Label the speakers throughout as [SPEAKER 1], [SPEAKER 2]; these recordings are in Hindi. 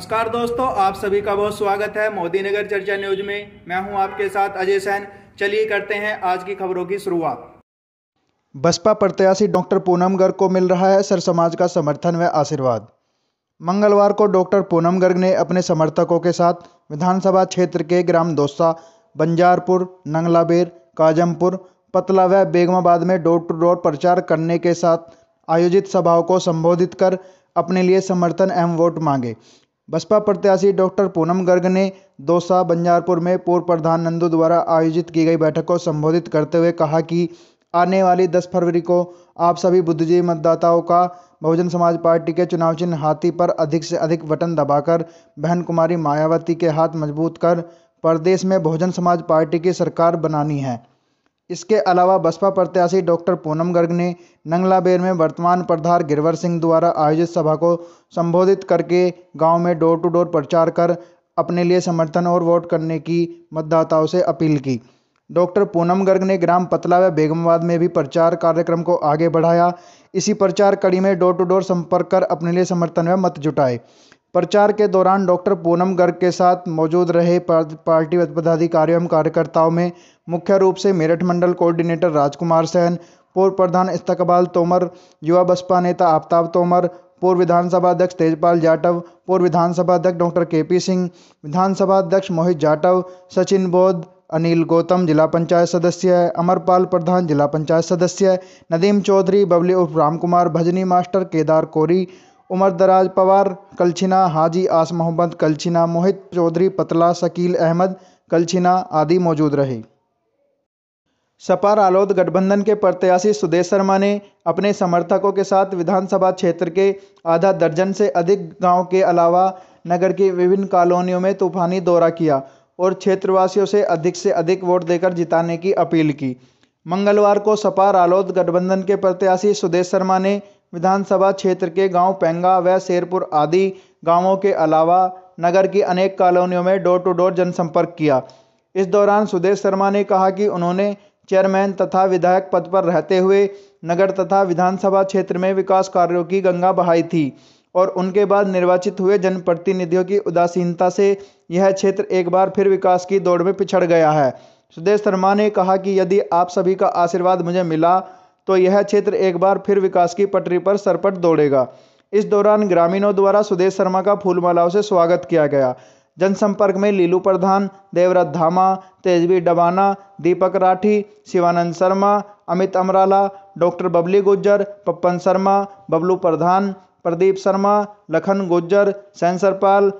[SPEAKER 1] नमस्कार दोस्तों आप सभी का बहुत स्वागत है मोदी नगर चर्चा न्यूज में मैं हूं आपके साथ अजय सैन चलिए करते हैं आज की खबरों की शुरुआत बसपा प्रत्याशी डॉक्टर पूनम गर्ग को मिल रहा है सर समाज का समर्थन व आशीर्वाद मंगलवार को डॉक्टर पूनम गर्ग ने अपने समर्थकों के साथ विधानसभा क्षेत्र के ग्राम दोस्ता बंजारपुर नंगलाबेर काजमपुर पतला व बेगमाबाद में डोर टू डोर प्रचार करने के साथ आयोजित सभाओं को संबोधित कर अपने लिए समर्थन एवं वोट मांगे बसपा प्रत्याशी डॉक्टर पूनम गर्ग ने दौसा बंजारपुर में पूर्व प्रधान नंदू द्वारा आयोजित की गई बैठक को संबोधित करते हुए कहा कि आने वाली 10 फरवरी को आप सभी बुद्धिजीवी मतदाताओं का बहुजन समाज पार्टी के चुनाव चिन्ह हाथी पर अधिक से अधिक बटन दबाकर बहन कुमारी मायावती के हाथ मजबूत कर प्रदेश में बहुजन समाज पार्टी की सरकार बनानी है इसके अलावा बसपा प्रत्याशी डॉक्टर पूनम गर्ग ने नंगलाबेर में वर्तमान प्रधार गिरवर सिंह द्वारा आयोजित सभा को संबोधित करके गांव में डोर टू डोर प्रचार कर अपने लिए समर्थन और वोट करने की मतदाताओं से अपील की डॉक्टर पूनम गर्ग ने ग्राम पतला व बेगमवाद में भी प्रचार कार्यक्रम को आगे बढ़ाया इसी प्रचार कड़ी में डोर टू डोर संपर्क कर अपने लिए समर्थन व मत जुटाए प्रचार के दौरान डॉक्टर पूनम गर्ग के साथ मौजूद रहे पार्टी पदाधिकारियों एवं कार्यकर्ताओं में मुख्य रूप से मेरठ मंडल कोऑर्डिनेटर राजकुमार सैन पूर्व प्रधान इस्तकबाल तोमर युवा बसपा नेता आफ्ताब तोमर पूर्व विधानसभा अध्यक्ष तेजपाल जाटव पूर्व विधानसभा अध्यक्ष डॉक्टर के पी सिंह विधानसभा अध्यक्ष मोहित जाटव सचिन बोध अनिल गौतम जिला पंचायत सदस्य अमरपाल प्रधान जिला पंचायत सदस्य नदीम चौधरी बबली उर्फ राम कुमार भजनी मास्टर केदार कोरी उमर दराज पवार कलछिना हाजी आस मोहम्मद कलछिना मोहित चौधरी पतला शकील अहमद कलछिना आदि मौजूद रहे सपा रालोद गठबंधन के प्रत्याशी सुदेश शर्मा ने अपने समर्थकों के साथ विधानसभा क्षेत्र के आधा दर्जन से अधिक गांव के अलावा नगर की विभिन्न कॉलोनियों में तूफानी दौरा किया और क्षेत्रवासियों से अधिक से अधिक वोट देकर जिताने की अपील की मंगलवार को सपा रालोद गठबंधन के प्रत्याशी सुदेश शर्मा ने विधानसभा क्षेत्र के गांव पेंगा व शेरपुर आदि गांवों के अलावा नगर की अनेक कॉलोनियों में डोर टू डोर जनसंपर्क किया इस दौरान सुदेश शर्मा ने कहा कि उन्होंने चेयरमैन तथा विधायक पद पर रहते हुए नगर तथा विधानसभा क्षेत्र में विकास कार्यों की गंगा बहाई थी और उनके बाद निर्वाचित हुए जनप्रतिनिधियों की उदासीनता से यह क्षेत्र एक बार फिर विकास की दौड़ में पिछड़ गया है सुदेश शर्मा ने कहा कि यदि आप सभी का आशीर्वाद मुझे मिला तो यह क्षेत्र एक बार फिर विकास की पटरी पर सरपट दौड़ेगा इस दौरान ग्रामीणों द्वारा सुदेश शर्मा का फूलमालाओं से स्वागत किया गया जनसंपर्क में लीलू प्रधान देवरत धामा तेजवी डबाना दीपक राठी शिवानंद शर्मा अमित अमराला डॉक्टर बबली गुज्जर पप्पन शर्मा बबलू प्रधान प्रदीप शर्मा लखन गुज्जर सेंसरपाल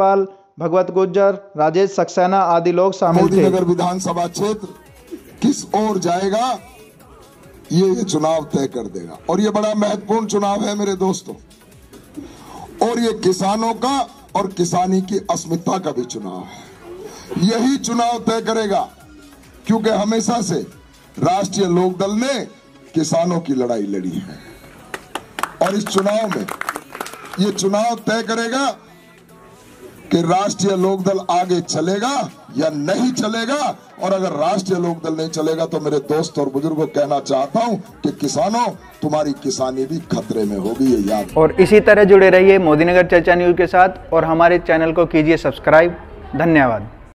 [SPEAKER 1] पाल भगवत गुज्जर राजेश सक्सेना आदि लोग शामिल थे विधानसभा क्षेत्र किस ओर जाएगा ये ये चुनाव तय कर
[SPEAKER 2] देगा और ये बड़ा महत्वपूर्ण चुनाव है मेरे दोस्तों और ये किसानों का और किसानी की अस्मिता का भी चुनाव
[SPEAKER 1] है
[SPEAKER 2] यही चुनाव तय करेगा क्योंकि हमेशा से राष्ट्रीय लोकदल ने किसानों की लड़ाई लड़ी है और इस चुनाव में ये चुनाव तय करेगा कि राष्ट्रीय लोकदल आगे चलेगा या नहीं चलेगा और अगर राष्ट्रीय लोकदल नहीं चलेगा तो मेरे दोस्त और बुजुर्गों कहना चाहता हूं कि किसानों तुम्हारी किसानी भी खतरे में होगी ये याद और इसी
[SPEAKER 1] तरह जुड़े रहिए मोदीनगर चर्चा न्यूज के साथ और हमारे चैनल को कीजिए सब्सक्राइब धन्यवाद